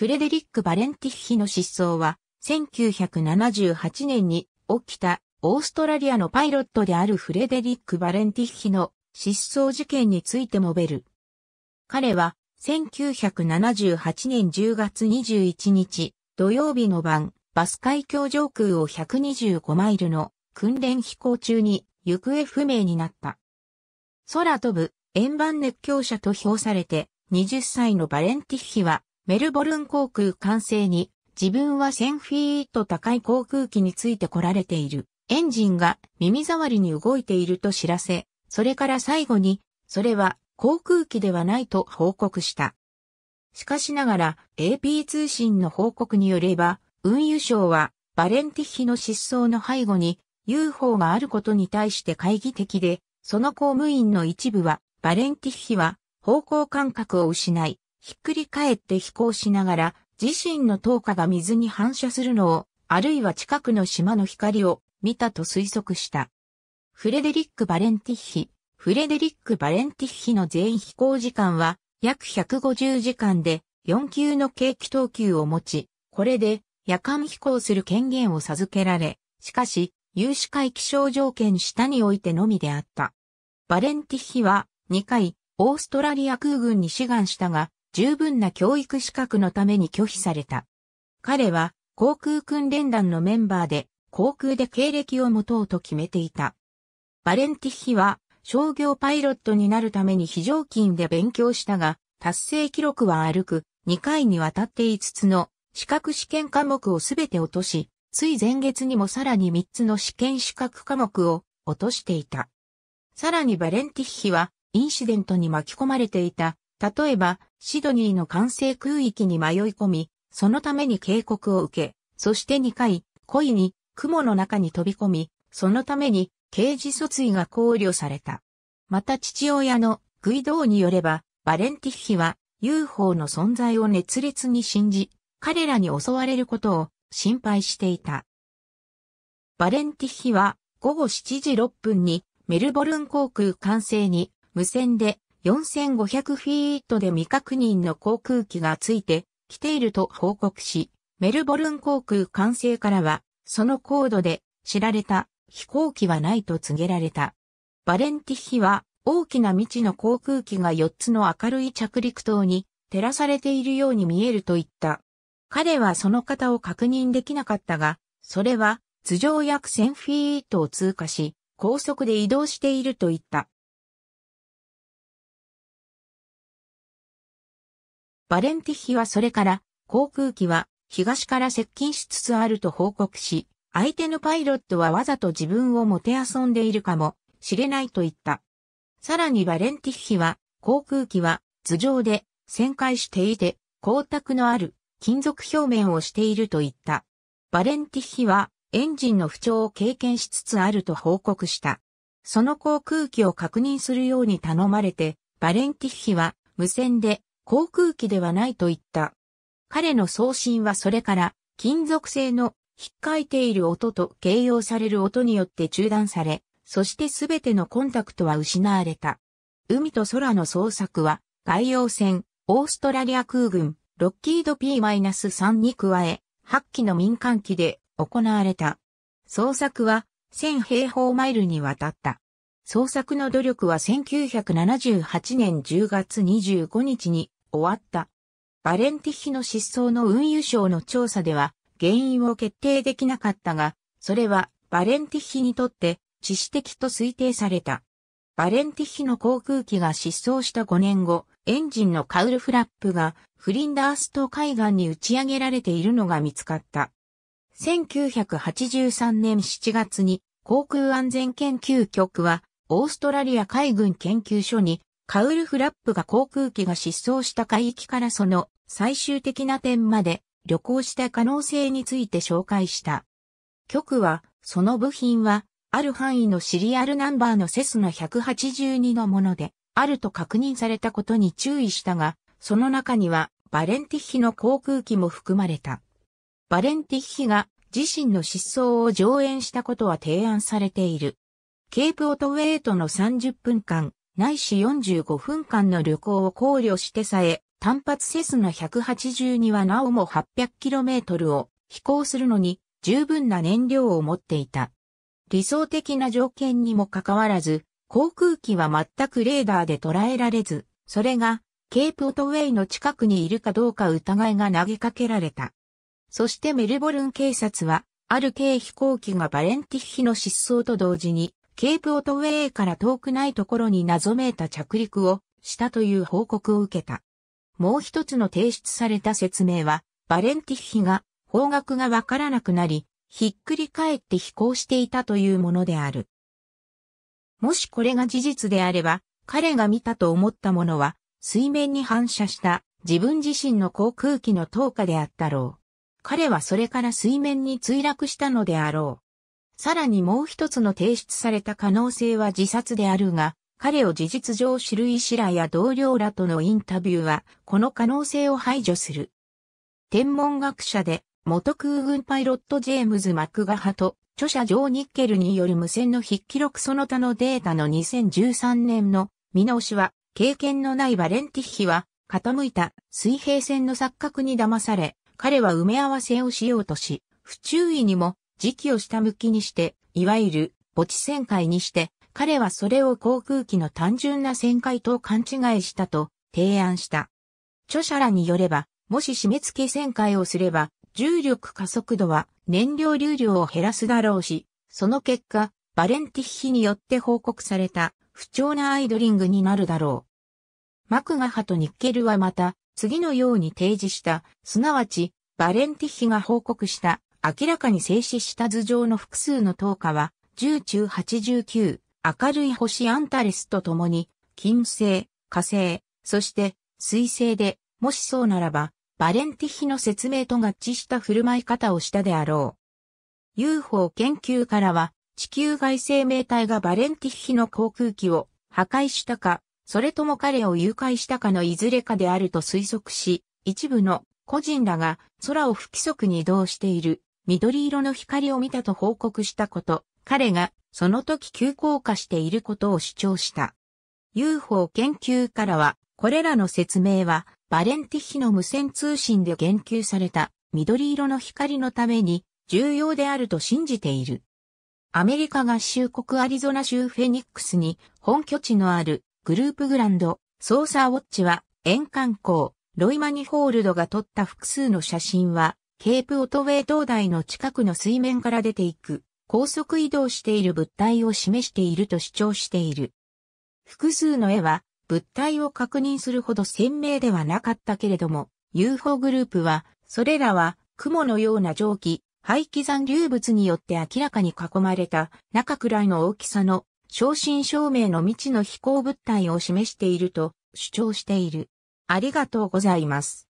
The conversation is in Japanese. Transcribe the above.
フレデリック・バレンティッヒの失踪は、1978年に起きたオーストラリアのパイロットであるフレデリック・バレンティッヒの失踪事件について述べる。彼は1978年10月21日土曜日の晩、バス海峡上空を125マイルの訓練飛行中に行方不明になった。空飛ぶ円盤熱狂者と評されて20歳のバレンティッヒはメルボルン航空完成に、自分は1000フィート高い航空機について来られている。エンジンが耳障りに動いていると知らせ、それから最後に、それは航空機ではないと報告した。しかしながら AP 通信の報告によれば、運輸省はバレンティヒの失踪の背後に UFO があることに対して懐疑的で、その公務員の一部は、バレンティヒは方向感覚を失い、ひっくり返って飛行しながら、自身の灯火が水に反射するのを、あるいは近くの島の光を見たと推測した。フレデリック・バレンティッヒ。フレデリック・バレンティッヒの全飛行時間は約150時間で4級の景気等級を持ち、これで夜間飛行する権限を授けられ、しかし、有志会気象条件下においてのみであった。バレンティッヒは2回オーストラリア空軍に志願したが、十分な教育資格のために拒否された。彼は航空訓練団のメンバーで航空で経歴を持とうと決めていた。バレンティッヒは商業パイロットになるために非常勤で勉強したが、達成記録は歩く2回にわたって5つの資格試験科目をすべて落とし、つい前月にもさらに3つの試験資格科目を落としていた。さらにバレンティッヒはインシデントに巻き込まれていた例えば、シドニーの完成空域に迷い込み、そのために警告を受け、そして2回、故に雲の中に飛び込み、そのために刑事訴追が考慮された。また父親のグイドーによれば、バレンティッヒは UFO の存在を熱烈に信じ、彼らに襲われることを心配していた。バレンティッヒは午後7時6分にメルボルン航空管制に無線で4500フィートで未確認の航空機がついてきていると報告し、メルボルン航空管制からは、その高度で知られた飛行機はないと告げられた。バレンティヒは大きな未知の航空機が4つの明るい着陸塔に照らされているように見えると言った。彼はその方を確認できなかったが、それは頭上約1000フィートを通過し、高速で移動していると言った。バレンティヒはそれから航空機は東から接近しつつあると報告し、相手のパイロットはわざと自分をもて遊んでいるかもしれないと言った。さらにバレンティヒは航空機は頭上で旋回していて光沢のある金属表面をしていると言った。バレンティヒはエンジンの不調を経験しつつあると報告した。その航空機を確認するように頼まれて、バレンティッヒは無線で航空機ではないと言った。彼の送信はそれから金属製の引っかいている音と形容される音によって中断され、そしてすべてのコンタクトは失われた。海と空の捜索は、外洋船、オーストラリア空軍、ロッキード P-3 に加え、8機の民間機で行われた。捜索は1000平方マイルにわたった。捜索の努力は1978年10月25日に終わった。バレンティヒの失踪の運輸省の調査では原因を決定できなかったが、それはバレンティヒにとって致死的と推定された。バレンティヒの航空機が失踪した5年後、エンジンのカウルフラップがフリンダース島海岸に打ち上げられているのが見つかった。1983年7月に航空安全研究局はオーストラリア海軍研究所にカウルフラップが航空機が失踪した海域からその最終的な点まで旅行した可能性について紹介した。局は、その部品は、ある範囲のシリアルナンバーのセスナ182のもので、あると確認されたことに注意したが、その中には、バレンティッヒの航空機も含まれた。バレンティッヒが自身の失踪を上演したことは提案されている。ケープオトウェイトの30分間、ないし45分間の旅行を考慮してさえ、単発セスナ182はなおも 800km を飛行するのに十分な燃料を持っていた。理想的な条件にもかかわらず、航空機は全くレーダーで捉えられず、それがケープオトウェイの近くにいるかどうか疑いが投げかけられた。そしてメルボルン警察は、ある軽飛行機がバレンティッヒの失踪と同時に、ケープオトウェイから遠くないところに謎めいた着陸をしたという報告を受けた。もう一つの提出された説明は、バレンティッヒが方角がわからなくなり、ひっくり返って飛行していたというものである。もしこれが事実であれば、彼が見たと思ったものは、水面に反射した自分自身の航空機の投下であったろう。彼はそれから水面に墜落したのであろう。さらにもう一つの提出された可能性は自殺であるが、彼を事実上知る医師らや同僚らとのインタビューは、この可能性を排除する。天文学者で、元空軍パイロットジェームズ・マクガハと、著者ジョー・ニッケルによる無線の筆記録その他のデータの2013年の見直しは、経験のないバレンティッヒは、傾いた水平線の錯覚に騙され、彼は埋め合わせをしようとし、不注意にも時期を下向きにして、いわゆる墓地旋回にして、彼はそれを航空機の単純な旋回と勘違いしたと提案した。著者らによれば、もし締め付け旋回をすれば、重力加速度は燃料流量を減らすだろうし、その結果、バレンティッヒによって報告された不調なアイドリングになるだろう。マクガハとニッケルはまた、次のように提示した、すなわち、バレンティッヒが報告した明らかに静止した頭上の複数の灯火は、10中89、明るい星アンタレスと共に、金星、火星、そして水星で、もしそうならば、バレンティヒの説明と合致した振る舞い方をしたであろう。UFO 研究からは、地球外生命体がバレンティヒの航空機を破壊したか、それとも彼を誘拐したかのいずれかであると推測し、一部の個人らが空を不規則に移動している緑色の光を見たと報告したこと、彼がその時急降下していることを主張した。UFO 研究からは、これらの説明は、バレンティヒの無線通信で言及された緑色の光のために重要であると信じている。アメリカ合衆国アリゾナ州フェニックスに本拠地のあるグループグランドソーサーウォッチは沿岸港ロイマニホールドが撮った複数の写真はケープオトウェイ灯台の近くの水面から出ていく、高速移動している物体を示していると主張している。複数の絵は、物体を確認するほど鮮明ではなかったけれども、UFO グループは、それらは雲のような蒸気、排気残留物によって明らかに囲まれた中くらいの大きさの正真正銘の未知の飛行物体を示していると主張している。ありがとうございます。